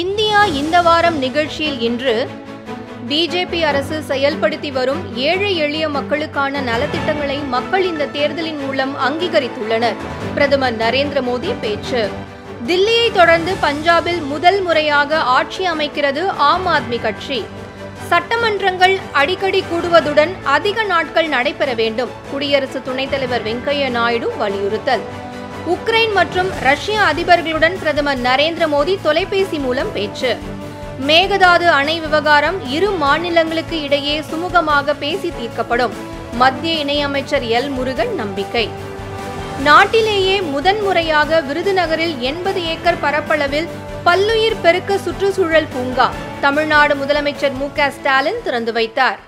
India இந்த வாரம் நிகழ்ச்சியில் இன்று பிஜேபி அரசு செயல்படுத்தி வரும் ஏழை எளிய மக்களுக்கான நலத்திட்டங்களை மக்கள் இந்த தேர்தலின் மூலம் அங்கீகரித்துள்ளனர் பிரதமர் நரேந்திர மோடி பேச்சு தில்லியை தொடர்ந்து பஞ்சாபில் முதல் முறையாக ஆட்சி அமைக்கிறது ஆம் ஆத்மி கட்சி சட்டமன்றங்கள் அடிக்கடி கூடுவதுடன் அதிக நாட்கள் நடைபெற வேண்டும் குடியரசு துணைத் தலைவர் வெங்கையா நாயுடு வலியுறுத்தல் உக்ரைன் மற்றும் ரஷ்ய அதிபர்களுடன் பிரதமர் நரேந்திர மோடி தொலைபேசி மூலம் பேச்சு மேகதாது அணை விவகாரம் இரு மாநிலங்களுக்கு இடையே சுமூகமாக பேசி தீர்க்கப்படும் மத்திய இணையமைச்சர் எல் முருகன் நம்பிக்கை நாட்டிலேயே முதன்முறையாக விருதுநகரில் எண்பது ஏக்கர் பரப்பளவில் பல்லுயிர் பெருக்க சுற்றுச்சூழல் பூங்கா தமிழ்நாடு முதலமைச்சர் மு க ஸ்டாலின் திறந்து வைத்தார்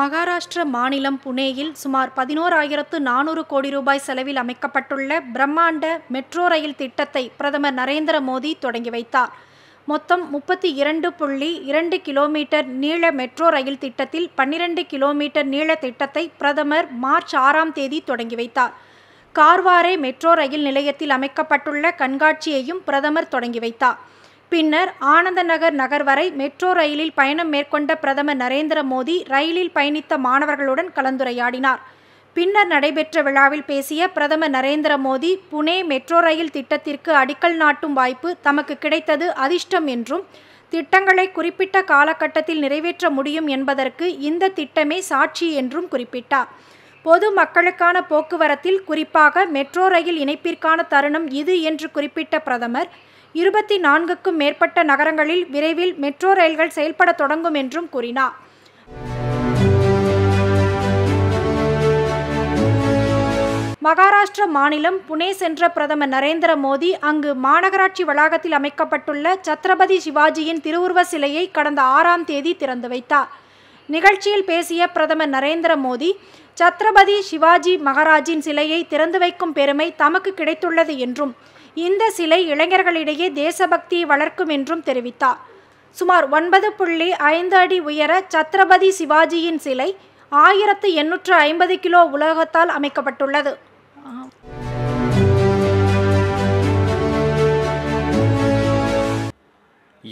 மகாராஷ்டிர மாநிலம் புனேயில் சுமார் பதினோராயிரத்து நானூறு கோடி ரூபாய் செலவில் அமைக்கப்பட்டுள்ள பிரம்மாண்ட மெட்ரோ ரயில் திட்டத்தை பிரதமர் நரேந்திர மோடி தொடங்கி வைத்தார் மொத்தம் முப்பத்தி இரண்டு புள்ளி இரண்டு கிலோமீட்டர் நீள மெட்ரோ ரயில் திட்டத்தில் பன்னிரண்டு கிலோமீட்டர் நீள திட்டத்தை பிரதமர் மார்ச் ஆறாம் தேதி தொடங்கி வைத்தார் கார்வாரே மெட்ரோ ரயில் நிலையத்தில் அமைக்கப்பட்டுள்ள கண்காட்சியையும் பிரதமர் தொடங்கி வைத்தார் பின்னர் ஆனந்தநகர் நகர் வரை மெட்ரோ ரயிலில் பயணம் மேற்கொண்ட பிரதமர் நரேந்திர மோடி ரயிலில் பயணித்த மாணவர்களுடன் கலந்துரையாடினார் பின்னர் நடைபெற்ற விழாவில் பேசிய பிரதமர் நரேந்திர மோடி புனே மெட்ரோ ரயில் திட்டத்திற்கு அடிக்கல் நாட்டும் வாய்ப்பு தமக்கு கிடைத்தது அதிர்ஷ்டம் என்றும் திட்டங்களை குறிப்பிட்ட காலகட்டத்தில் நிறைவேற்ற முடியும் என்பதற்கு இந்த திட்டமே சாட்சி என்றும் குறிப்பிட்டார் பொது மக்களுக்கான போக்குவரத்தில் குறிப்பாக மெட்ரோ ரயில் இணைப்பிற்கான தருணம் இது என்று குறிப்பிட்ட பிரதமர் இருபத்தி நான்குக்கும் மேற்பட்ட நகரங்களில் விரைவில் மெட்ரோ ரயில்கள் செயல்பட தொடங்கும் என்றும் கூறினார் மகாராஷ்டிர மாநிலம் புனே சென்ற பிரதமர் நரேந்திர மோடி அங்கு மாநகராட்சி வளாகத்தில் அமைக்கப்பட்டுள்ள சத்ரபதி சிவாஜியின் திருவுருவ சிலையை கடந்த ஆறாம் தேதி திறந்து வைத்தார் நிகழ்ச்சியில் பேசிய பிரதமர் நரேந்திர மோடி சத்ரபதி சிவாஜி மகாராஜின் சிலையை திறந்து வைக்கும் பெருமை தமக்கு கிடைத்துள்ளது என்றும் இந்த சிலை இளைஞர்களிடையே தேசபக்தியை வளர்க்கும் என்றும் தெரிவித்தார் சுமார் ஒன்பது புள்ளி ஐந்து அடி உயர சத்ரபதி சிவாஜியின் சிலை ஆயிரத்து எண்ணூற்று ஐம்பது கிலோ உலோகத்தால் அமைக்கப்பட்டுள்ளது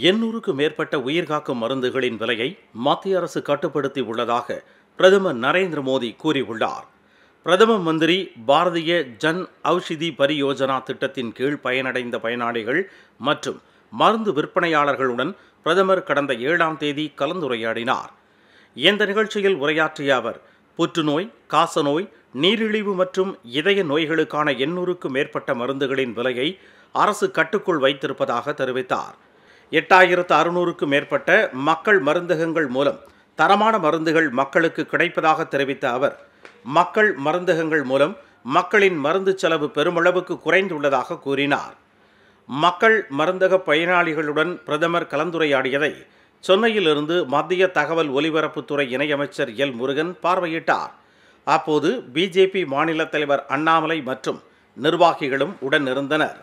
எண்ணூறுக்கு மேற்பட்ட உயிர்காக்கும் மருந்துகளின் விலையை மத்திய அரசு கட்டுப்படுத்தி உள்ளதாக பிரதமர் நரேந்திர மோடி கூறியுள்ளார் பிரதம மந்திரி பாரதிய ஜன் ஔஷதி பரியோஜனா திட்டத்தின் கீழ் பயனடைந்த பயனாளிகள் மற்றும் மருந்து விற்பனையாளர்களுடன் பிரதமர் கடந்த ஏழாம் தேதி கலந்துரையாடினார் இந்த நிகழ்ச்சியில் உரையாற்றிய அவர் புற்றுநோய் காசநோய் நீரிழிவு மற்றும் இதய நோய்களுக்கான எண்ணூறுக்கும் மேற்பட்ட மருந்துகளின் விலையை அரசு கட்டுக்குள் வைத்திருப்பதாக தெரிவித்தார் எட்டாயிரத்து அறுநூறுக்கும் மேற்பட்ட மக்கள் மருந்தகங்கள் மூலம் தரமான மருந்துகள் மக்களுக்கு கிடைப்பதாக தெரிவித்த அவர் மக்கள் மருந்தகங்கள் மூலம் மக்களின் மருந்து செலவு பெருமளவுக்கு குறைந்துள்ளதாக கூறினார் மக்கள் மருந்தக பயனாளிகளுடன் பிரதமர் கலந்துரையாடியதை சென்னையிலிருந்து மத்திய தகவல் ஒலிபரப்புத்துறை இணையமைச்சர் எல் முருகன் பார்வையிட்டார் அப்போது பிஜேபி மாநில தலைவர் அண்ணாமலை மற்றும் நிர்வாகிகளும் உடனிருந்தனர்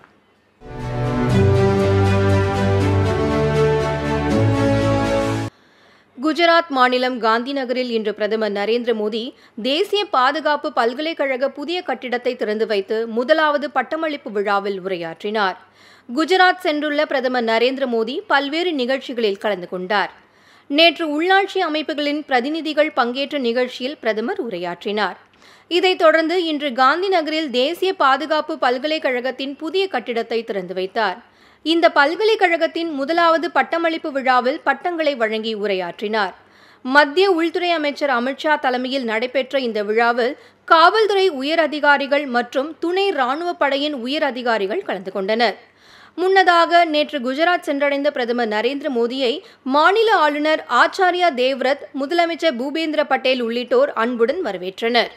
குஜராத் மாநிலம் காந்தி நகரில் இன்று பிரதமர் நரேந்திர மோடி தேசிய பாதுகாப்பு பல்கலைக்கழக புதிய கட்டிடத்தை திறந்து வைத்து முதலாவது பட்டமளிப்பு விழாவில் உரையாற்றினார் குஜராத் சென்றுள்ள பிரதமர் நரேந்திர மோடி பல்வேறு நிகழ்ச்சிகளில் கலந்து கொண்டார் நேற்று உள்ளாட்சி அமைப்புகளின் பிரதிநிதிகள் பங்கேற்ற நிகழ்ச்சியில் பிரதமர் உரையாற்றினார் இதைத் தொடர்ந்து இன்று காந்தி நகரில் தேசிய பாதுகாப்பு பல்கலைக்கழகத்தின் புதிய கட்டிடத்தை திறந்து வைத்தார் இந்த பல்கலைக்கழகத்தின் முதலாவது பட்டமளிப்பு விழாவில் பட்டங்களை வழங்கி உரையாற்றினார் மத்திய உள்துறை அமைச்சர் அமித்ஷா தலைமையில் நடைபெற்ற இந்த விழாவில் காவல்துறை உயர் அதிகாரிகள் மற்றும் துணை ராணுவ படையின் உயர் அதிகாரிகள் கலந்து கொண்டனர் முன்னதாக நேற்று குஜராத் சென்றடைந்த பிரதமர் நரேந்திர மோடியை மாநில ஆளுநர் ஆச்சாரியா தேவ்ரத் முதலமைச்சர் பூபேந்திர பட்டேல் உள்ளிட்டோர் அன்புடன் வரவேற்றனர்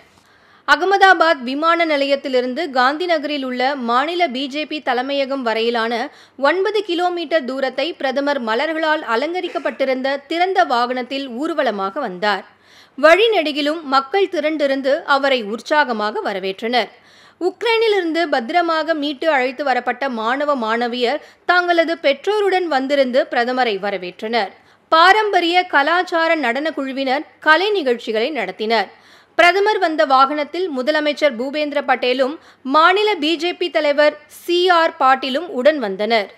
அகமதாபாத் விமான நிலையத்திலிருந்து காந்தி நகரில் உள்ள மாநில பிஜேபி தலைமையகம் வரையிலான ஒன்பது கிலோமீட்டர் தூரத்தை பிரதமர் மலர்களால் அலங்கரிக்கப்பட்டிருந்த திறந்த வாகனத்தில் ஊர்வலமாக வந்தார் வழிநெடுகிலும் மக்கள் திரண்டிருந்து அவரை உற்சாகமாக வரவேற்றனர் உக்ரைனிலிருந்து பத்திரமாக மீட்டு அழைத்து வரப்பட்ட மாணவ மாணவியர் தங்களது பெற்றோருடன் வந்திருந்து பிரதமரை வரவேற்றனர் பாரம்பரிய கலாச்சார நடன குழுவினர் கலை நிகழ்ச்சிகளை நடத்தினர் பிரதமர் வந்த வாகனத்தில் முதலமைச்சர் பூபேந்திர பட்டேலும் மாநில பிஜேபி தலைவர் சி ஆர் பாட்டீலும் உடன் வந்தனர்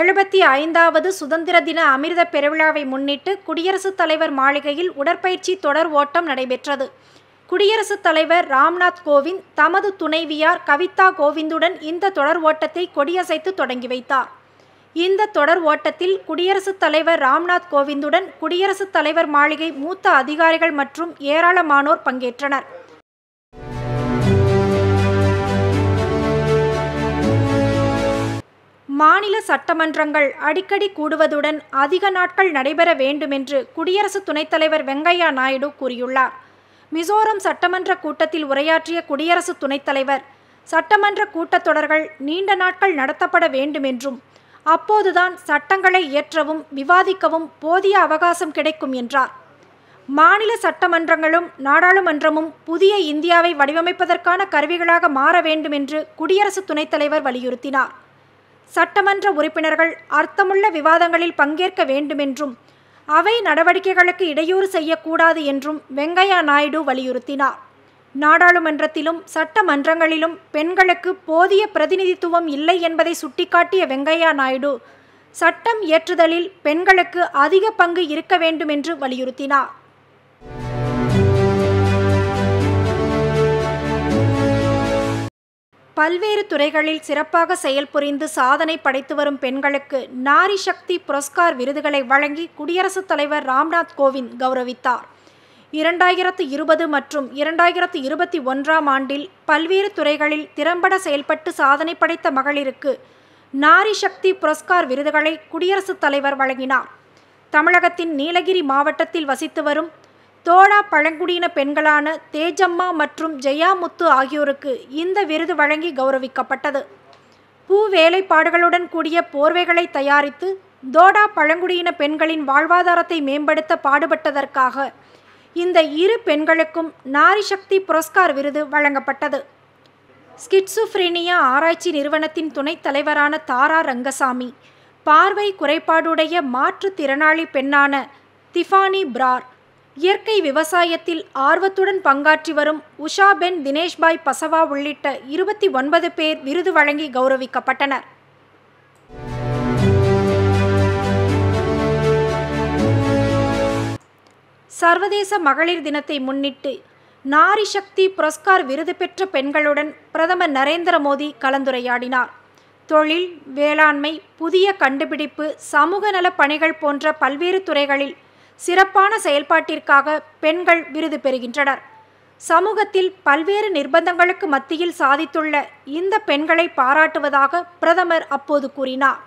எழுபத்தி ஐந்தாவது சுதந்திர தின அமிர்த பெருவிழாவை முன்னிட்டு குடியரசுத் தலைவர் மாளிகையில் உடற்பயிற்சி தொடர் ஓட்டம் நடைபெற்றது குடியரசுத் தலைவர் ராம்நாத் கோவிந்த் தமது துணைவியார் கவிதா கோவிந்துடன் இந்த தொடர் ஓட்டத்தை கொடியசைத்து தொடங்கி வைத்தார் இந்த தொடர் ஓட்டத்தில் குடியரசுத் தலைவர் ராம்நாத் கோவிந்துடன் குடியரசுத் தலைவர் மாளிகை மூத்த அதிகாரிகள் மற்றும் ஏராளமானோர் பங்கேற்றனர் மாநில சட்டமன்றங்கள் அடிக்கடி கூடுவதுடன் அதிக நாட்கள் நடைபெற வேண்டுமென்று குடியரசு துணைத் தலைவர் வெங்கையா நாயுடு கூறியுள்ளார் மிசோரம் சட்டமன்ற கூட்டத்தில் உரையாற்றிய குடியரசு துணைத்தலைவர் தலைவர் சட்டமன்ற கூட்டத்தொடர்கள் நீண்ட நாட்கள் நடத்தப்பட வேண்டுமென்றும் அப்போதுதான் சட்டங்களை இயற்றவும் விவாதிக்கவும் போதிய அவகாசம் கிடைக்கும் என்றார் மாநில சட்டமன்றங்களும் நாடாளுமன்றமும் புதிய இந்தியாவை வடிவமைப்பதற்கான கருவிகளாக மாற வேண்டும் என்று குடியரசு துணைத் தலைவர் வலியுறுத்தினார் சட்டமன்ற உறுப்பினர்கள் அர்த்தமுள்ள விவாதங்களில் பங்கேற்க வேண்டுமென்றும் அவை நடவடிக்கைகளுக்கு இடையூறு செய்யக்கூடாது என்றும் வெங்கையா நாயுடு வலியுறுத்தினார் நாடாளுமன்றத்திலும் சட்டமன்றங்களிலும் பெண்களுக்கு போதிய பிரதிநிதித்துவம் இல்லை என்பதை சுட்டிக்காட்டிய வெங்கையா நாயுடு சட்டம் இயற்றுதலில் பெண்களுக்கு அதிக பங்கு இருக்க வேண்டும் என்று வலியுறுத்தினார் பல்வேறு துறைகளில் சிறப்பாக செயல்புரிந்து சாதனை படைத்து வரும் பெண்களுக்கு நாரி சக்தி புரஸ்கார் விருதுகளை வழங்கி குடியரசுத் தலைவர் ராம்நாத் கோவிந்த் கௌரவித்தார் இரண்டாயிரத்து இருபது மற்றும் இரண்டாயிரத்து இருபத்தி ஒன்றாம் ஆண்டில் பல்வேறு துறைகளில் திறம்பட செயல்பட்டு சாதனை படைத்த மகளிருக்கு நாரி சக்தி புரஸ்கார் விருதுகளை குடியரசுத் தலைவர் வழங்கினார் தமிழகத்தின் நீலகிரி மாவட்டத்தில் வசித்து வரும் தோடா பழங்குடியின பெண்களான தேஜம்மா மற்றும் ஜெயாமுத்து ஆகியோருக்கு இந்த விருது வழங்கி கௌரவிக்கப்பட்டது பூ வேலைப்பாடுகளுடன் கூடிய போர்வைகளை தயாரித்து தோடா பழங்குடியின பெண்களின் வாழ்வாதாரத்தை மேம்படுத்த பாடுபட்டதற்காக இந்த இரு பெண்களுக்கும் நாரிசக்தி புரஸ்கார் விருது வழங்கப்பட்டது ஸ்கிட்சுஃப்ரீனியா ஆராய்ச்சி நிறுவனத்தின் துணைத் தலைவரான தாரா ரங்கசாமி பார்வை குறைபாடுடைய மாற்றுத்திறனாளி பெண்ணான திஃபானி பிரார் இயற்கை விவசாயத்தில் ஆர்வத்துடன் பங்காற்றி வரும் உஷாபென் தினேஷ்பாய் பசவா உள்ளிட்ட இருபத்தி ஒன்பது பேர் விருது வழங்கி கௌரவிக்கப்பட்டனர் சர்வதேச மகளிர் தினத்தை முன்னிட்டு நாரி சக்தி புரஸ்கார் விருது பெற்ற பெண்களுடன் பிரதமர் நரேந்திர மோடி கலந்துரையாடினார் தொழில் வேளாண்மை புதிய கண்டுபிடிப்பு சமூக நல பணிகள் போன்ற பல்வேறு துறைகளில் சிறப்பான செயல்பாட்டிற்காக பெண்கள் விருது பெறுகின்றனர் சமூகத்தில் பல்வேறு நிர்பந்தங்களுக்கு மத்தியில் சாதித்துள்ள இந்த பெண்களை பாராட்டுவதாக பிரதமர் அப்போது கூறினார்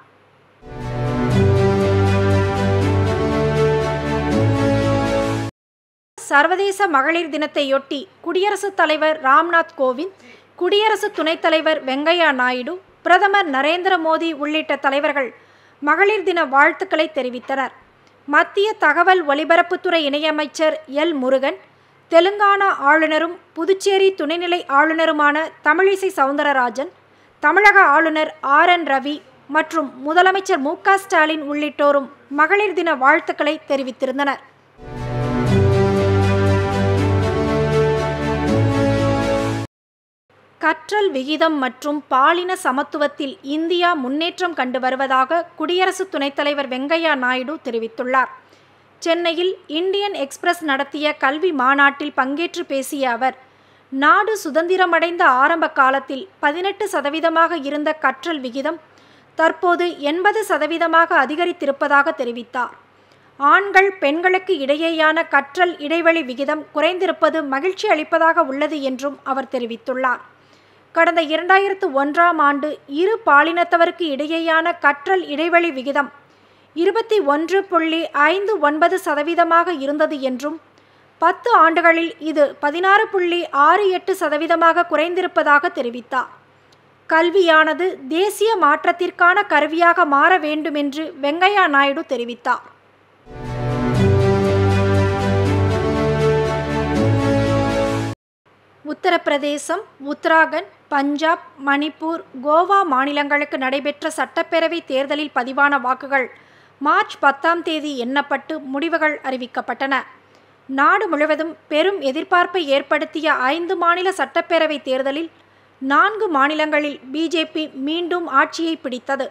சர்வதேச மகளிர் தினத்தையொட்டி குடியரசுத் தலைவர் ராம்நாத் கோவிந்த் குடியரசு துணைத் தலைவர் வெங்கையா நாயுடு பிரதமர் நரேந்திர மோடி உள்ளிட்ட தலைவர்கள் மகளிர் தின வாழ்த்துக்களை தெரிவித்தனர் மத்திய தகவல் ஒலிபரப்புத்துறை இணையமைச்சர் எல் முருகன் தெலுங்கானா ஆளுநரும் புதுச்சேரி துணைநிலை ஆளுநருமான தமிழிசை சவுந்தரராஜன் தமிழக ஆளுநர் ஆர் என் ரவி மற்றும் முதலமைச்சர் மு ஸ்டாலின் உள்ளிட்டோரும் மகளிர் தின வாழ்த்துக்களை தெரிவித்திருந்தனர் கற்றல் விகிதம் மற்றும் பாலின சமத்துவத்தில் இந்தியா முன்னேற்றம் கண்டு வருவதாக குடியரசு துணைத் தலைவர் வெங்கையா நாயுடு தெரிவித்துள்ளார் சென்னையில் இந்தியன் எக்ஸ்பிரஸ் நடத்திய கல்வி மாநாட்டில் பங்கேற்று பேசிய அவர் நாடு சுதந்திரமடைந்த ஆரம்ப காலத்தில் பதினெட்டு சதவீதமாக இருந்த கற்றல் விகிதம் தற்போது எண்பது சதவீதமாக அதிகரித்திருப்பதாக தெரிவித்தார் ஆண்கள் பெண்களுக்கு இடையேயான கற்றல் இடைவெளி விகிதம் குறைந்திருப்பது மகிழ்ச்சி அளிப்பதாக உள்ளது என்றும் அவர் தெரிவித்துள்ளார் கடந்த இரண்டாயிரத்து ஒன்றாம் ஆண்டு இரு பாலினத்தவருக்கு இடையேயான கற்றல் இடைவெளி விகிதம் இருபத்தி ஒன்று புள்ளி ஐந்து ஒன்பது சதவீதமாக இருந்தது என்றும் பத்து ஆண்டுகளில் இது பதினாறு புள்ளி ஆறு எட்டு சதவீதமாக குறைந்திருப்பதாக தெரிவித்தார் கல்வியானது தேசிய மாற்றத்திற்கான கருவியாக மாற வேண்டுமென்று வெங்கையா நாயுடு தெரிவித்தார் உத்தரப்பிரதேசம் உத்தராகண்ட் பஞ்சாப் மணிப்பூர் கோவா மாநிலங்களுக்கு நடைபெற்ற சட்டப்பேரவை தேர்தலில் பதிவான வாக்குகள் மார்ச் பத்தாம் தேதி எண்ணப்பட்டு முடிவுகள் அறிவிக்கப்பட்டன நாடு முழுவதும் பெரும் எதிர்பார்ப்பை ஏற்படுத்திய ஐந்து மாநில சட்டப்பேரவை தேர்தலில் நான்கு மாநிலங்களில் பிஜேபி மீண்டும் ஆட்சியை பிடித்தது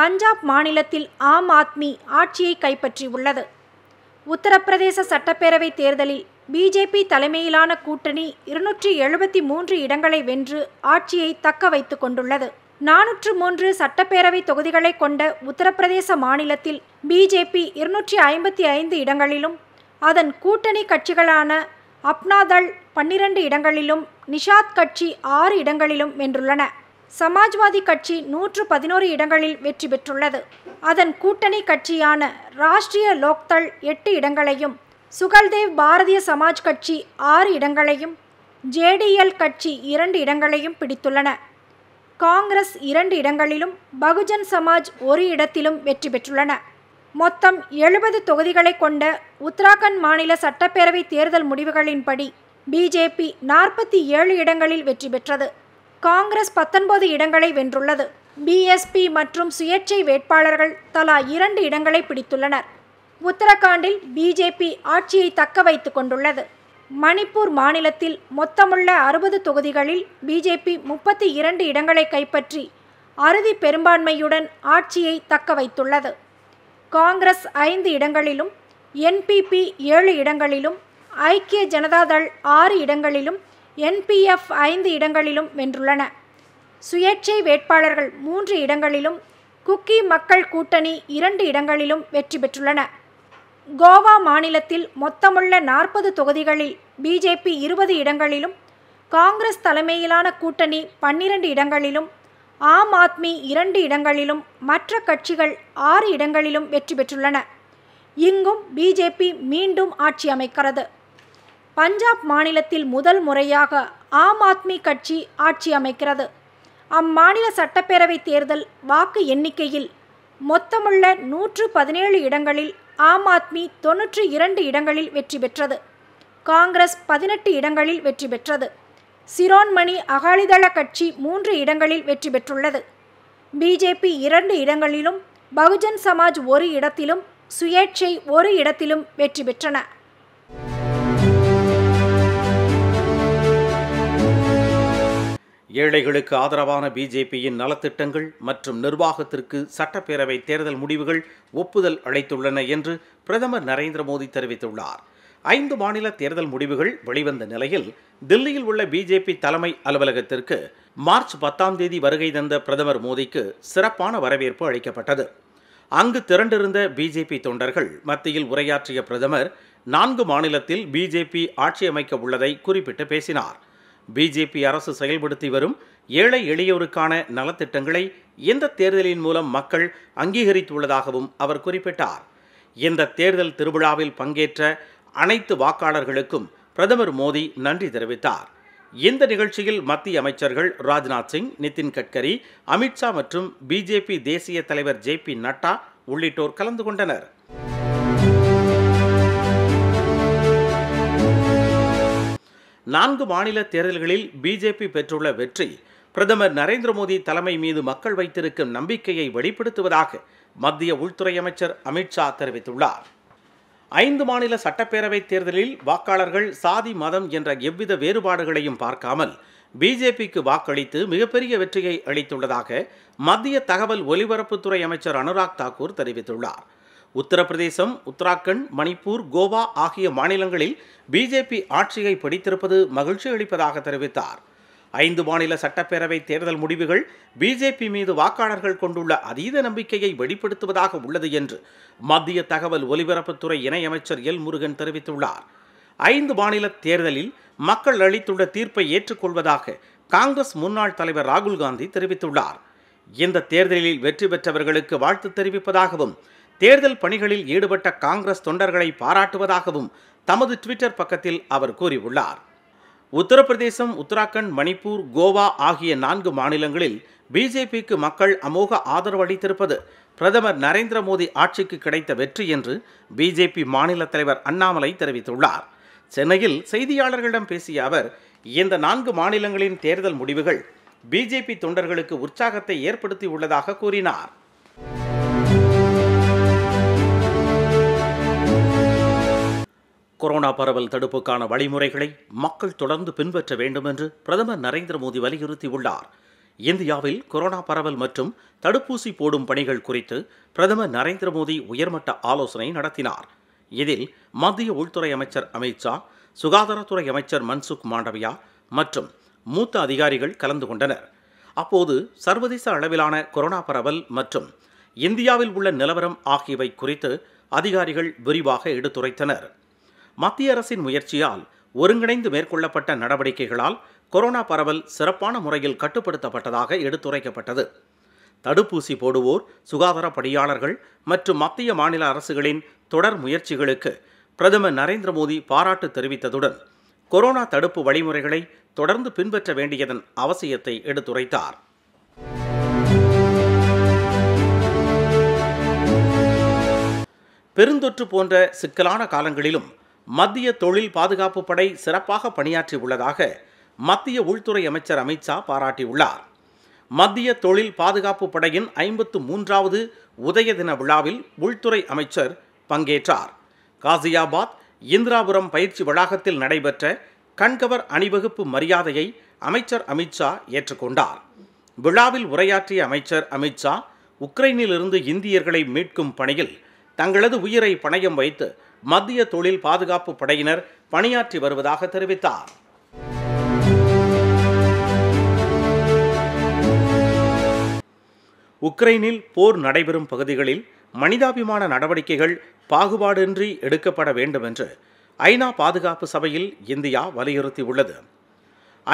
பஞ்சாப் மாநிலத்தில் ஆம் ஆத்மி ஆட்சியை கைப்பற்றியுள்ளது உத்தரப்பிரதேச சட்டப்பேரவை தேர்தலில் பிஜேபி தலைமையிலான கூட்டணி இருநூற்றி எழுபத்தி மூன்று இடங்களை வென்று ஆட்சியை தக்க வைத்து கொண்டுள்ளது நானூற்று மூன்று சட்டப்பேரவை தொகுதிகளை கொண்ட உத்தரப்பிரதேச மாநிலத்தில் பிஜேபி இருநூற்றி ஐம்பத்தி ஐந்து இடங்களிலும் அதன் கூட்டணி கட்சிகளான அப்னாதள் பன்னிரண்டு இடங்களிலும் நிஷாத் கட்சி ஆறு இடங்களிலும் வென்றுள்ளன சமாஜ்வாதி கட்சி நூற்று பதினோரு இடங்களில் வெற்றி பெற்றுள்ளது அதன் கூட்டணி கட்சியான ராஷ்டிரிய லோக்தள் எட்டு இடங்களையும் சுகல்தேவ் பாரதிய சமாஜ் கட்சி ஆறு இடங்களையும் ஜேடிஎல் கட்சி இரண்டு இடங்களையும் பிடித்துள்ளன காங்கிரஸ் இரண்டு இடங்களிலும் பகுஜன் சமாஜ் ஒரு இடத்திலும் வெற்றி பெற்றுள்ளன மொத்தம் எழுபது தொகுதிகளை கொண்ட உத்தராகண்ட் மாநில சட்டப்பேரவை தேர்தல் முடிவுகளின்படி பிஜேபி நாற்பத்தி ஏழு இடங்களில் வெற்றி பெற்றது காங்கிரஸ் பத்தொன்பது இடங்களை வென்றுள்ளது பிஎஸ்பி மற்றும் சுயேட்சை வேட்பாளர்கள் தலா இரண்டு இடங்களை பிடித்துள்ளனர் உத்தரகாண்டில் பிஜேபி ஆட்சியை தக்க வைத்து கொண்டுள்ளது மணிப்பூர் மாநிலத்தில் மொத்தமுள்ள அறுபது தொகுதிகளில் பிஜேபி முப்பத்தி இரண்டு இடங்களை கைப்பற்றி அறுதி பெரும்பான்மையுடன் ஆட்சியை தக்க வைத்துள்ளது காங்கிரஸ் ஐந்து இடங்களிலும் என்பிபி ஏழு இடங்களிலும் ஐக்கிய ஜனதாதள் ஆறு இடங்களிலும் என்பிஎஃப் ஐந்து இடங்களிலும் வென்றுள்ளன சுயேட்சை வேட்பாளர்கள் மூன்று இடங்களிலும் குக்கி மக்கள் கூட்டணி இரண்டு இடங்களிலும் வெற்றி பெற்றுள்ளன கோவா மாநிலத்தில் மொத்தமுள்ள நாற்பது தொகுதிகளில் பிஜேபி இருபது இடங்களிலும் காங்கிரஸ் தலைமையிலான கூட்டணி பன்னிரண்டு இடங்களிலும் ஆம் ஆத்மி இரண்டு இடங்களிலும் மற்ற கட்சிகள் ஆறு இடங்களிலும் வெற்றி பெற்றுள்ளன இங்கும் பிஜேபி மீண்டும் ஆட்சி அமைக்கிறது பஞ்சாப் மாநிலத்தில் முதல் முறையாக ஆம் ஆத்மி கட்சி ஆட்சி அமைக்கிறது அம்மாநில சட்டப்பேரவை தேர்தல் வாக்கு எண்ணிக்கையில் மொத்தமுள்ள நூற்று பதினேழு இடங்களில் ஆம் ஆத்மி தொன்னூற்றி இரண்டு இடங்களில் வெற்றி பெற்றது காங்கிரஸ் பதினெட்டு இடங்களில் வெற்றி பெற்றது சிரோன்மணி அகாலிதள கட்சி மூன்று இடங்களில் வெற்றி பெற்றுள்ளது பிஜேபி இரண்டு இடங்களிலும் பகுஜன் சமாஜ் ஒரு இடத்திலும் சுயேட்சை ஒரு இடத்திலும் வெற்றி பெற்றன ஏழைகளுக்கு ஆதரவான பிஜேபியின் நலத்திட்டங்கள் மற்றும் நிர்வாகத்திற்கு சட்டப்பேரவை தேர்தல் முடிவுகள் ஒப்புதல் அளித்துள்ளன என்று பிரதமர் நரேந்திர மோடி தெரிவித்துள்ளார் ஐந்து மாநில தேர்தல் முடிவுகள் வெளிவந்த நிலையில் தில்லியில் உள்ள பிஜேபி தலைமை அலுவலகத்திற்கு மார்ச் பத்தாம் தேதி வருகை தந்த பிரதமர் மோடிக்கு சிறப்பான வரவேற்பு அளிக்கப்பட்டது அங்கு திரண்டிருந்த பிஜேபி தொண்டர்கள் மத்தியில் உரையாற்றிய பிரதமர் நான்கு மாநிலத்தில் பிஜேபி ஆட்சி அமைக்க உள்ளதை குறிப்பிட்டு பேசினார் பிஜேபி அரசு செயல்படுத்தி வரும் ஏழை எளியோருக்கான நலத்திட்டங்களை இந்த தேர்தலின் மூலம் மக்கள் அங்கீகரித்துள்ளதாகவும் அவர் குறிப்பிட்டார் இந்த தேர்தல் திருவிழாவில் பங்கேற்ற அனைத்து வாக்காளர்களுக்கும் பிரதமர் மோடி நன்றி தெரிவித்தார் இந்த நிகழ்ச்சியில் மத்திய அமைச்சர்கள் ராஜ்நாத் சிங் நிதின் கட்கரி அமித்ஷா மற்றும் பிஜேபி தேசிய தலைவர் ஜே பி நட்டா உள்ளிட்டோர் கலந்து கொண்டனர் நான்கு மாநில தேர்தல்களில் பிஜேபி பெற்றுள்ள வெற்றி பிரதமர் நரேந்திர மோடி தலைமை மீது மக்கள் வைத்திருக்கும் நம்பிக்கையை வெளிப்படுத்துவதாக மத்திய உள்துறை அமைச்சர் அமித்ஷா தெரிவித்துள்ளார் ஐந்து மாநில சட்டப்பேரவைத் தேர்தலில் வாக்காளர்கள் சாதி மதம் என்ற எவ்வித வேறுபாடுகளையும் பார்க்காமல் பிஜேபிக்கு வாக்களித்து மிகப்பெரிய வெற்றியை அளித்துள்ளதாக மத்திய தகவல் ஒலிபரப்புத்துறை அமைச்சர் அனுராக் தாக்கூர் தெரிவித்துள்ளார் உத்தரப்பிரதேசம் உத்தராகண்ட் மணிப்பூர் கோவா ஆகிய மாநிலங்களில் பிஜேபி ஆட்சியை பிடித்திருப்பது மகிழ்ச்சி அளிப்பதாக தெரிவித்தார் ஐந்து மாநில சட்டப்பேரவை தேர்தல் முடிவுகள் பிஜேபி மீது வாக்காளர்கள் கொண்டுள்ள அதீத நம்பிக்கையை வெளிப்படுத்துவதாக உள்ளது என்று மத்திய தகவல் ஒலிபரப்புத்துறை இணையமைச்சர் எல் முருகன் தெரிவித்துள்ளார் ஐந்து மாநில தேர்தலில் மக்கள் அளித்துள்ள தீர்ப்பை ஏற்றுக்கொள்வதாக காங்கிரஸ் முன்னாள் தலைவர் ராகுல் காந்தி தெரிவித்துள்ளார் இந்த தேர்தலில் வெற்றி பெற்றவர்களுக்கு வாழ்த்து தெரிவிப்பதாகவும் தேர்தல் பணிகளில் ஈடுபட்ட காங்கிரஸ் தொண்டர்களை பாராட்டுவதாகவும் தமது ட்விட்டர் பக்கத்தில் அவர் கூறியுள்ளார் உத்தரப்பிரதேசம் உத்தராகண்ட் மணிப்பூர் கோவா ஆகிய நான்கு மாநிலங்களில் பிஜேபிக்கு மக்கள் அமோக ஆதரவு அளித்திருப்பது பிரதமர் நரேந்திர மோடி ஆட்சிக்கு கிடைத்த வெற்றி என்று பிஜேபி மாநில தலைவர் அண்ணாமலை தெரிவித்துள்ளார் சென்னையில் செய்தியாளர்களிடம் பேசிய அவர் இந்த நான்கு மாநிலங்களின் தேர்தல் முடிவுகள் பிஜேபி தொண்டர்களுக்கு உற்சாகத்தை ஏற்படுத்தியுள்ளதாக கூறினார் கொரோனா பரவல் தடுப்புக்கான வழிமுறைகளை மக்கள் தொடர்ந்து பின்பற்ற வேண்டும் என்று பிரதமர் நரேந்திர மோடி வலியுறுத்தியுள்ளார் இந்தியாவில் கொரோனா பரவல் மற்றும் தடுப்பூசி போடும் பணிகள் குறித்து பிரதமர் நரேந்திர மோடி உயர்மட்ட ஆலோசனை நடத்தினார் இதில் மத்திய உள்துறை அமைச்சர் அமித்ஷா சுகாதாரத்துறை அமைச்சர் மன்சுக் மாண்டவியா மற்றும் மூத்த அதிகாரிகள் கலந்து கொண்டனர் அப்போது சர்வதேச அளவிலான கொரோனா பரவல் மற்றும் இந்தியாவில் உள்ள நிலவரம் ஆகியவை குறித்து அதிகாரிகள் விரிவாக எடுத்துரைத்தனர் மத்திய அரசின் முயற்சியால் ஒருங்கிணைந்து மேற்கொள்ளப்பட்ட நடவடிக்கைகளால் கொரோனா பரவல் சிறப்பான முறையில் கட்டுப்படுத்தப்பட்டதாக எடுத்துரைக்கப்பட்டது தடுப்பூசி போடுவோர் சுகாதார பணியாளர்கள் மற்றும் மத்திய மாநில அரசுகளின் தொடர் முயற்சிகளுக்கு பிரதமர் நரேந்திர மோடி பாராட்டு தெரிவித்ததுடன் கொரோனா தடுப்பு வழிமுறைகளை தொடர்ந்து பின்பற்ற வேண்டியதன் அவசியத்தை எடுத்துரைத்தார் பெருந்தொற்று போன்ற சிக்கலான காலங்களிலும் மத்திய தொழில் பாதுகாப்பு படை சிறப்பாக பணியாற்றி உள்ளதாக மத்திய உள்துறை அமைச்சர் அமித்ஷா பாராட்டியுள்ளார் மத்திய தொழில் பாதுகாப்பு படையின் ஐம்பத்து மூன்றாவது உதய தின விழாவில் உள்துறை அமைச்சர் பங்கேற்றார் காசியாபாத் இந்திராபுரம் பயிற்சி வளாகத்தில் நடைபெற்ற கண்கவர் அணிவகுப்பு மரியாதையை அமைச்சர் அமித்ஷா ஏற்றுக்கொண்டார் விழாவில் உரையாற்றிய அமைச்சர் அமித்ஷா உக்ரைனிலிருந்து இந்தியர்களை மீட்கும் பணியில் தங்களது உயிரை பணயம் வைத்து மத்திய தொழில் பாதுகாப்பு படையினர் பணியாற்றி வருவதாக தெரிவித்தார் உக்ரைனில் போர் நடைபெறும் பகுதிகளில் மனிதாபிமான நடவடிக்கைகள் பாகுபாடின்றி எடுக்கப்பட வேண்டும் என்று ஐநா பாதுகாப்பு சபையில் இந்தியா வலியுறுத்தியுள்ளது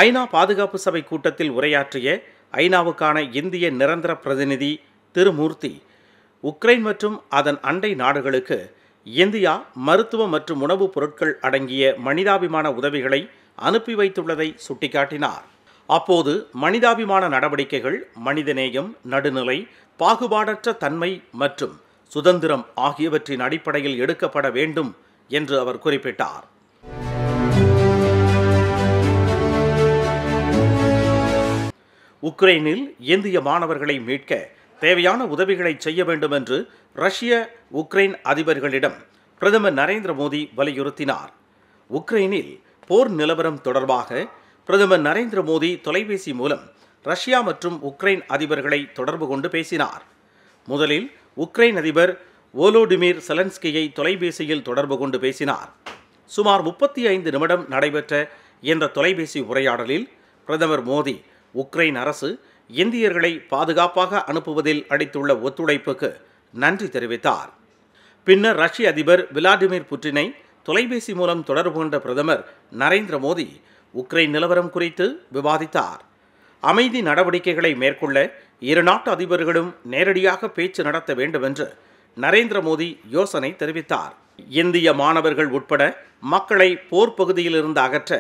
ஐநா பாதுகாப்பு சபை கூட்டத்தில் உரையாற்றிய ஐநாவுக்கான இந்திய நிரந்தர பிரதிநிதி திருமூர்த்தி உக்ரைன் மற்றும் அதன் அண்டை நாடுகளுக்கு இந்தியா மருத்துவ மற்றும் உணவுப் பொருட்கள் அடங்கிய மனிதாபிமான உதவிகளை அனுப்பி வைத்துள்ளதை சுட்டிக்காட்டினார் அப்போது மனிதாபிமான நடவடிக்கைகள் மனிதநேயம் நடுநிலை பாகுபாடற்ற தன்மை மற்றும் சுதந்திரம் ஆகியவற்றின் அடிப்படையில் எடுக்கப்பட வேண்டும் என்று அவர் குறிப்பிட்டார் உக்ரைனில் இந்திய மாணவர்களை மீட்க தேவையான உதவிகளை செய்ய வேண்டும் என்று ரஷ்ய உக்ரைன் அதிபர்களிடம் பிரதமர் நரேந்திர மோடி வலியுறுத்தினார் உக்ரைனில் போர் நிலவரம் தொடர்பாக பிரதமர் நரேந்திர மோடி தொலைபேசி மூலம் ரஷ்யா மற்றும் உக்ரைன் அதிபர்களை தொடர்பு கொண்டு பேசினார் முதலில் உக்ரைன் அதிபர் ஓலோடிமிர் செலன்ஸ்கியை தொலைபேசியில் தொடர்பு கொண்டு பேசினார் சுமார் முப்பத்தி ஐந்து நிமிடம் நடைபெற்ற என்ற தொலைபேசி உரையாடலில் பிரதமர் மோடி உக்ரைன் அரசு இந்தியர்களை பாதுகாப்பாக அனுப்புவதில் அளித்துள்ள ஒத்துழைப்புக்கு நன்றி தெரிவித்தார் பின்னர் ரஷ்ய அதிபர் விளாடிமிர் புட்டினை தொலைபேசி மூலம் தொடர்பு கொண்ட பிரதமர் நரேந்திர மோடி உக்ரைன் நிலவரம் குறித்து விவாதித்தார் அமைதி நடவடிக்கைகளை மேற்கொள்ள இரு நாட்டு அதிபர்களும் நேரடியாக பேச்சு நடத்த வேண்டும் என்று நரேந்திர மோடி யோசனை தெரிவித்தார் இந்திய மாணவர்கள் உட்பட மக்களை போர் பகுதியிலிருந்து அகற்ற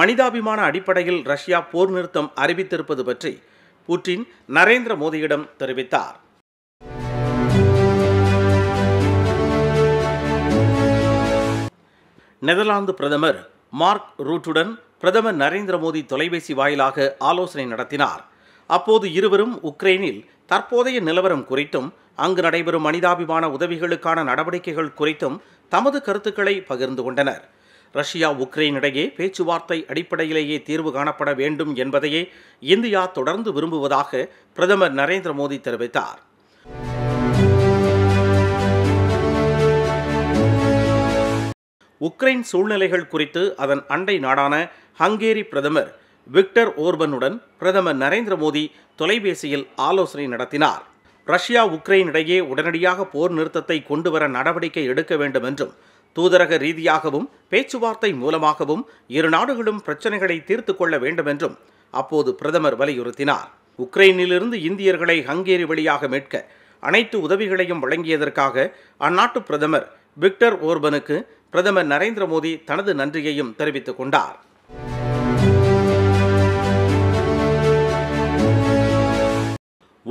மனிதாபிமான அடிப்படையில் ரஷ்யா போர் நிறுத்தம் அறிவித்திருப்பது பற்றி புட்டின் நரேந்திர மோடியிடம் தெரிவித்தார் நெதர்லாந்து பிரதமர் மார்க் ரூட்டுடன் பிரதமர் நரேந்திர மோடி தொலைபேசி வாயிலாக ஆலோசனை நடத்தினார் அப்போது இருவரும் உக்ரைனில் தற்போதைய நிலவரம் குறித்தும் அங்கு நடைபெறும் மனிதாபிமான உதவிகளுக்கான நடவடிக்கைகள் குறித்தும் தமது கருத்துக்களை பகிர்ந்து கொண்டனர் ரஷ்யா உக்ரைன் இடையே பேச்சுவார்த்தை அடிப்படையிலேயே தீர்வு காணப்பட வேண்டும் என்பதையே இந்தியா தொடர்ந்து விரும்புவதாக பிரதமர் நரேந்திர மோடி தெரிவித்தார் உக்ரைன் சூழ்நிலைகள் குறித்து அதன் அண்டை நாடான ஹங்கேரி பிரதமர் விக்டர் ஓர்பனுடன் பிரதமர் நரேந்திர மோடி தொலைபேசியில் ஆலோசனை நடத்தினார் ரஷ்யா உக்ரைன் இடையே உடனடியாக போர் நிறுத்தத்தை கொண்டுவர நடவடிக்கை எடுக்க வேண்டும் என்றும் தூதரக ரீதியாகவும் பேச்சுவார்த்தை மூலமாகவும் இரு நாடுகளும் பிரச்சினைகளை தீர்த்து கொள்ள வேண்டும் என்றும் அப்போது பிரதமர் வலியுறுத்தினார் உக்ரைனிலிருந்து இந்தியர்களை ஹங்கேரி வழியாக மீட்க அனைத்து உதவிகளையும் வழங்கியதற்காக அந்நாட்டு பிரதமர் விக்டர் ஓர்பனுக்கு பிரதமர் நரேந்திர மோடி தனது நன்றியையும் தெரிவித்துக் கொண்டார்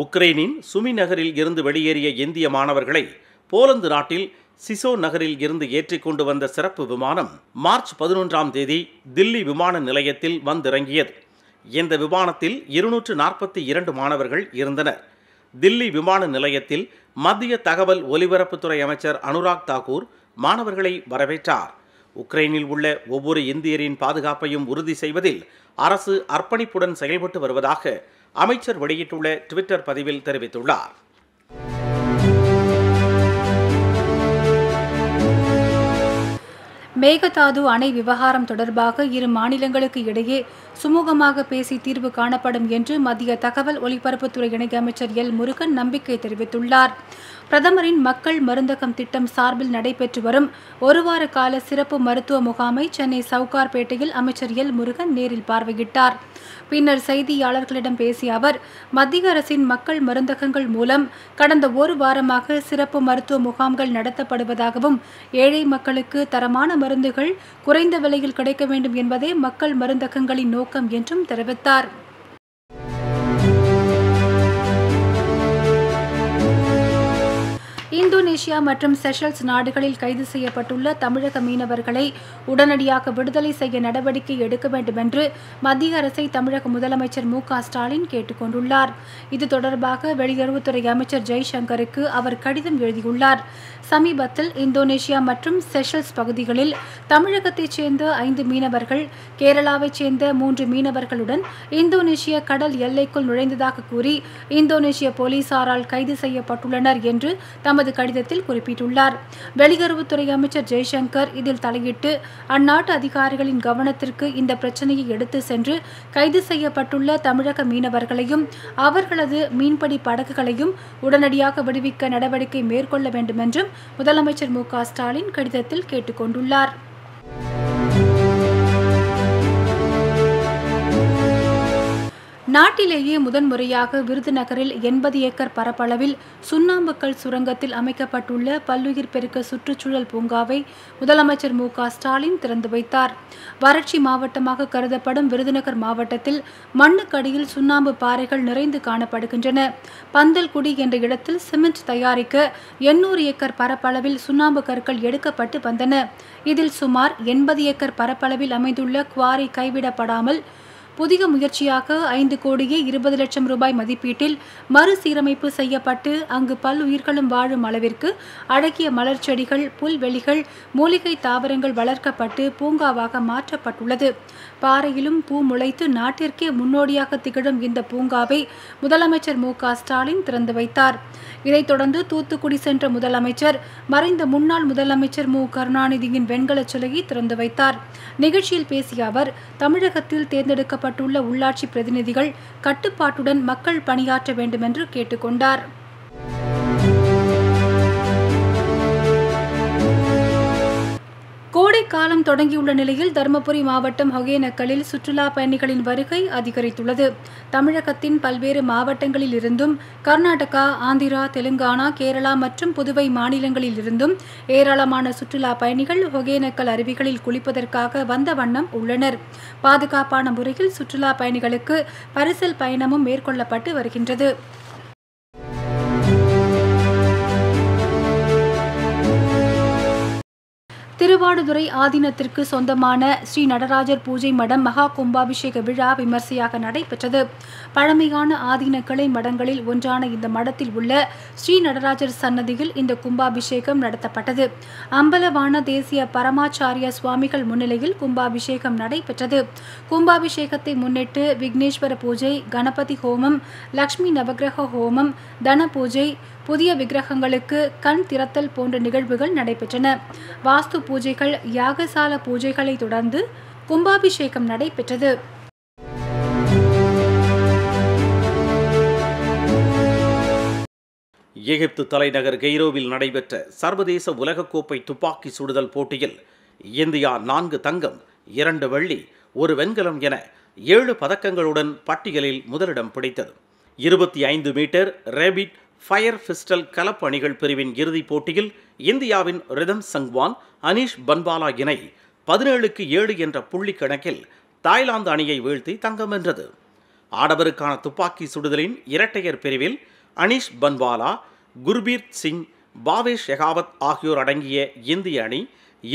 உக்ரைனின் சுமி நகரில் இருந்து வெளியேறிய இந்திய மாணவர்களை போலந்து நாட்டில் சிசோ நகரில் இருந்து ஏற்றிக்கொண்டு வந்த சிறப்பு விமானம் மார்ச் பதினொன்றாம் தேதி தில்லி விமான நிலையத்தில் வந்திறங்கியது இந்த விமானத்தில் இருநூற்று நாற்பத்தி இரண்டு மாணவர்கள் இருந்தனர் தில்லி விமான நிலையத்தில் மத்திய தகவல் ஒலிபரப்புத்துறை அமைச்சர் அனுராக் தாக்கூர் மாணவர்களை வரவேற்றார் உக்ரைனில் உள்ள ஒவ்வொரு இந்தியரின் பாதுகாப்பையும் உறுதி செய்வதில் அரசு அர்ப்பணிப்புடன் செயல்பட்டு வருவதாக அமைச்சர் வெளியிட்டுள்ள ட்விட்டர் பதிவில் தெரிவித்துள்ளார் மேகதாது அணை விவகாரம் தொடர்பாக இரு மாநிலங்களுக்கு இடையே சுமூகமாக பேசி தீர்வு காணப்படும் என்று மத்திய தகவல் ஒலிபரப்புத்துறை இணையமைச்சர் எல் முருகன் நம்பிக்கை தெரிவித்துள்ளார் பிரதமரின் மக்கள் மருந்தகம் திட்டம் சார்பில் நடைபெற்று வரும் ஒருவார கால சிறப்பு மருத்துவ முகாமை சென்னை சவுகார்பேட்டையில் அமைச்சர் எல் முருகன் நேரில் பார்வையிட்டார் பின்னர் செய்தியாளர்களிடம் பேசிய அவர் மத்திய அரசின் மக்கள் மருந்தகங்கள் மூலம் கடந்த ஒரு வாரமாக சிறப்பு மருத்துவ முகாம்கள் நடத்தப்படுவதாகவும் ஏழை மக்களுக்கு தரமான மருந்துகள் குறைந்த விலையில் கிடைக்க வேண்டும் என்பதே மக்கள் மருந்தகங்களின் நோக்கம் நோக்கம் என்றும் தெரிவித்தார் இந்தோனேஷியா மற்றும் செஷல்ஸ் நாடுகளில் கைது செய்யப்பட்டுள்ள தமிழக மீனவர்களை உடனடியாக விடுதலை செய்ய நடவடிக்கை எடுக்க வேண்டும் என்று மத்திய அரசை தமிழக முதலமைச்சர் மு க ஸ்டாலின் கொண்டுள்ளார் இது தொடர்பாக வெளியுறவுத்துறை அமைச்சர் ஜெய்சங்கருக்கு அவர் கடிதம் எழுதியுள்ளார் சமீபத்தில் இந்தோனேஷியா மற்றும் செஷல்ஸ் பகுதிகளில் தமிழகத்தைச் சேர்ந்த ஐந்து மீனவர்கள் கேரளாவைச் சேர்ந்த மூன்று மீனவர்களுடன் இந்தோனேஷிய கடல் எல்லைக்குள் நுழைந்ததாக கூறி இந்தோனேஷிய போலீசாரால் கைது செய்யப்பட்டுள்ளனர் என்று தமது கடிதத்தில் குறிப்பிட்டுள்ளார் வெளியுறவுத்துறை அமைச்சர் ஜெய்சங்கர் இதில் தலையிட்டு அந்நாட்டு அதிகாரிகளின் கவனத்திற்கு இந்த பிரச்சனையை எடுத்து சென்று கைது செய்யப்பட்டுள்ள தமிழக மீனவர்களையும் அவர்களது மீன்பிடி படகுகளையும் உடனடியாக விடுவிக்க நடவடிக்கை மேற்கொள்ள வேண்டுமென்றும் முதலமைச்சர் மு ஸ்டாலின் கடிதத்தில் கேட்டுக்கொண்டுள்ளார் நாட்டிலேயே முதன்முறையாக விருதுநகரில் எண்பது ஏக்கர் பரப்பளவில் சுண்ணாம்புக்கல் சுரங்கத்தில் அமைக்கப்பட்டுள்ள பல்லுயிர் பெருக்க சுற்றுச்சூழல் பூங்காவை முதலமைச்சர் மு ஸ்டாலின் திறந்து வைத்தார் வறட்சி மாவட்டமாக கருதப்படும் விருதுநகர் மாவட்டத்தில் மண்ணுக்கடியில் சுண்ணாம்பு பாறைகள் நிறைந்து காணப்படுகின்றன பந்தல்குடி என்ற இடத்தில் சிமெண்ட் தயாரிக்க எண்ணூறு ஏக்கர் பரப்பளவில் சுண்ணாம்பு கற்கள் எடுக்கப்பட்டு வந்தன இதில் சுமார் எண்பது ஏக்கர் பரப்பளவில் அமைந்துள்ள குவாரி கைவிடப்படாமல் புதிய முயற்சியாக ஐந்து கோடியே இருபது லட்சம் ரூபாய் மதிப்பீட்டில் மறுசீரமைப்பு செய்யப்பட்டு அங்கு பல் உயிர்களும் வாழும் அளவிற்கு அழகிய செடிகள் புல்வெளிகள் மூலிகை தாவரங்கள் வளர்க்கப்பட்டு பூங்காவாக மாற்றப்பட்டுள்ளது பாறையிலும் பூ முளைத்து நாட்டிற்கே முன்னோடியாக திகழும் இந்த பூங்காவை முதலமைச்சர் மு ஸ்டாலின் திறந்து வைத்தார் இதைத் தொடர்ந்து தூத்துக்குடி சென்ற முதலமைச்சர் மறைந்த முன்னாள் முதலமைச்சர் மு கருணாநிதியின் வெண்கல சிலையை திறந்து வைத்தார் நிகழ்ச்சியில் பேசிய அவர் தமிழகத்தில் தேர்ந்தெடுக்கப்பட்டுள்ள உள்ளாட்சி பிரதிநிதிகள் கட்டுப்பாட்டுடன் மக்கள் பணியாற்ற வேண்டுமென்று கேட்டுக்கொண்டார் காலம் தொடங்கியுள்ள நிலையில் தருமபுரி மாவட்டம் ஒகேனக்கலில் சுற்றுலா பயணிகளின் வருகை அதிகரித்துள்ளது தமிழகத்தின் பல்வேறு மாவட்டங்களில் இருந்தும் கர்நாடகா ஆந்திரா தெலுங்கானா கேரளா மற்றும் புதுவை மாநிலங்களில் இருந்தும் ஏராளமான சுற்றுலா பயணிகள் ஒகேனக்கல் அருவிகளில் குளிப்பதற்காக வந்த வண்ணம் உள்ளனர் பாதுகாப்பான முறையில் சுற்றுலா பயணிகளுக்கு பரிசல் பயணமும் மேற்கொள்ளப்பட்டு வருகின்றது திருவாடுதுறை ஆதீனத்திற்கு சொந்தமான ஸ்ரீ நடராஜர் பூஜை மடம் மகா கும்பாபிஷேக விழா விமர்சையாக நடைபெற்றது பழமையான ஆதீன கிளை மடங்களில் ஒன்றான இந்த மடத்தில் உள்ள ஸ்ரீ நடராஜர் சன்னதியில் இந்த கும்பாபிஷேகம் நடத்தப்பட்டது அம்பலவான தேசிய பரமாச்சாரிய சுவாமிகள் முன்னிலையில் கும்பாபிஷேகம் நடைபெற்றது கும்பாபிஷேகத்தை முன்னிட்டு விக்னேஸ்வர பூஜை கணபதி ஹோமம் லக்ஷ்மி நவகிரக ஹோமம் தன பூஜை புதிய விக்கிரகங்களுக்கு கண் திறத்தல் போன்ற நிகழ்வுகள் நடைபெற்றன வாஸ்து பூஜைகள் யாகசால பூஜைகளை தொடர்ந்து கும்பாபிஷேகம் நடைபெற்றது எகிப்து தலைநகர் கெய்ரோவில் நடைபெற்ற சர்வதேச உலகக்கோப்பை துப்பாக்கி சுடுதல் போட்டியில் இந்தியா நான்கு தங்கம் இரண்டு வெள்ளி ஒரு வெண்கலம் என ஏழு பதக்கங்களுடன் பட்டியலில் முதலிடம் பிடித்தது இருபத்தி ஐந்து மீட்டர் ரேபிட் ஃபயர் பிஸ்டல் கலப்பு அணிகள் பிரிவின் இறுதிப் போட்டியில் இந்தியாவின் ரிதம் சங்வான் அனீஷ் பன்பாலா இணை பதினேழுக்கு ஏழு என்ற புள்ளி கணக்கில் தாய்லாந்து அணியை வீழ்த்தி தங்கம் வென்றது ஆடவருக்கான துப்பாக்கி சுடுதலின் இரட்டையர் பிரிவில் அனீஷ் பன்வாலா குர்பீர் சிங் பாவேஷ் ஷெகாவத் ஆகியோர் அடங்கிய இந்திய அணி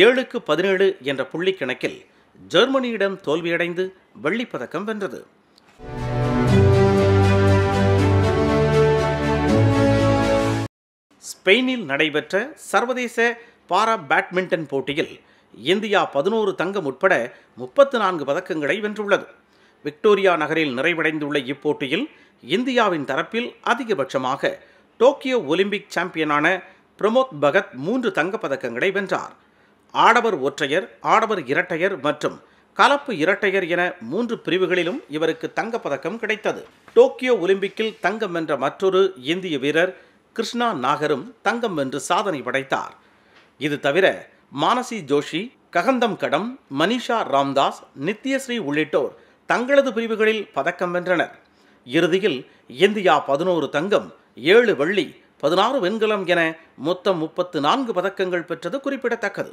ஏழுக்கு பதினேழு என்ற புள்ளி கணக்கில் ஜெர்மனியிடம் தோல்வியடைந்து வெள்ளிப்பதக்கம் வென்றது ஸ்பெயினில் நடைபெற்ற சர்வதேச பாரா பேட்மிண்டன் போட்டியில் இந்தியா பதினோரு தங்கம் உட்பட முப்பத்து நான்கு பதக்கங்களை வென்றுள்ளது விக்டோரியா நகரில் நிறைவடைந்துள்ள இப்போட்டியில் இந்தியாவின் தரப்பில் அதிகபட்சமாக டோக்கியோ ஒலிம்பிக் சாம்பியனான பிரமோத் பகத் மூன்று தங்கப்பதக்கங்களை வென்றார் ஆடவர் ஒற்றையர் ஆடவர் இரட்டையர் மற்றும் கலப்பு இரட்டையர் என மூன்று பிரிவுகளிலும் இவருக்கு தங்கப்பதக்கம் கிடைத்தது டோக்கியோ ஒலிம்பிக்கில் தங்கம் வென்ற மற்றொரு இந்திய வீரர் கிருஷ்ணா நாகரும் தங்கம் வென்று சாதனை படைத்தார் இது தவிர மானசி ஜோஷி ககந்தம் கடம் மனிஷா ராம்தாஸ் நித்யஸ்ரீ உள்ளிட்டோர் தங்களது பிரிவுகளில் பதக்கம் வென்றனர் இறுதியில் இந்தியா பதினோரு தங்கம் ஏழு வெள்ளி பதினாறு வெண்கலம் என மொத்தம் முப்பத்து நான்கு பதக்கங்கள் பெற்றது குறிப்பிடத்தக்கது